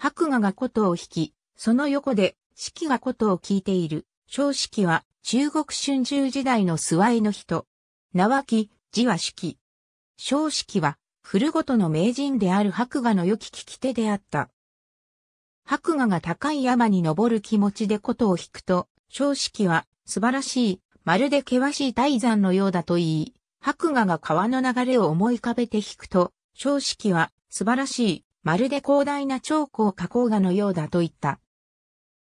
白牙が琴を弾き、その横で四季が琴を聴いている。正式は中国春秋時代の諏訪の人。名脇、字は四季。正式は古ごとの名人である白牙の良き聞き手であった。白牙が高い山に登る気持ちで琴を弾くと、正式は素晴らしい、まるで険しい大山のようだと言い、白牙が川の流れを思い浮かべて弾くと、正式は素晴らしい、まるで広大な長江河口河のようだと言った。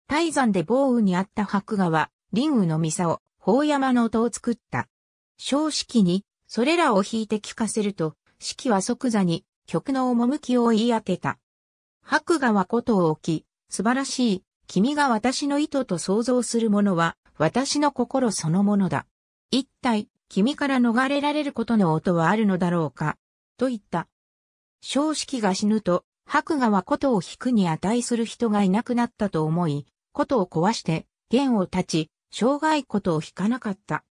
泰山で暴雨にあった白河は、林雨の三を、宝山の音を作った。小式に、それらを弾いて聞かせると、式は即座に、曲の趣を言い当てた。白河はことを置き、素晴らしい、君が私の意図と想像するものは、私の心そのものだ。一体、君から逃れられることの音はあるのだろうか、と言った。正式が死ぬと、白河は琴を引くに値する人がいなくなったと思い、琴を壊して、弦を立ち、障害琴を引かなかった。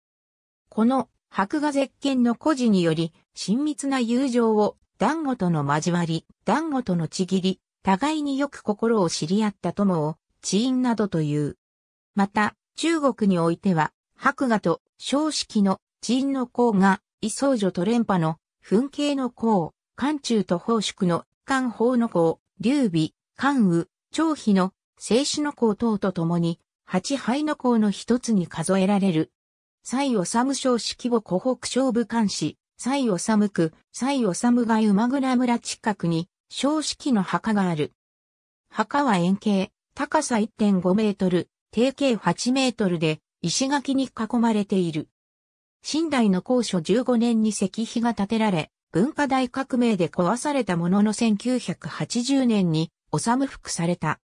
この白河絶見の故事により、親密な友情を、団子との交わり、団子とのちぎり、互いによく心を知り合った友を、知因などという。また、中国においては、白河と正式の知因の功が、異僧女と連覇の、噴景の功。関中と宝宿の関宝の校、劉備、関羽、張飛の静止の校等と共に、八敗の校の一つに数えられる。蔡治少子規模湖北省武官視、蔡治区、蔡治が馬倉村近くに、少式の墓がある。墓は円形、高さ1.5メートル、定型8メートルで、石垣に囲まれている。新代の高所15年に石碑が建てられ、文化大革命で壊されたものの1980年におさむ復された。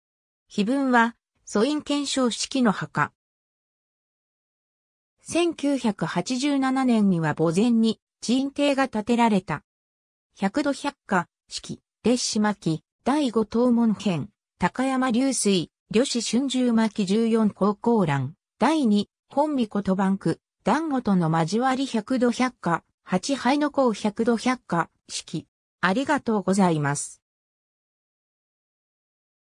碑文は、素因検証式の墓。1987年には墓前に人邸が建てられた。百度百科、式、列子巻、第五東門編、高山流水、旅子春秋巻14高校欄、第二、本美言バンク、団子との交わり百度百科、8杯の子100度百科式。ありがとうございます。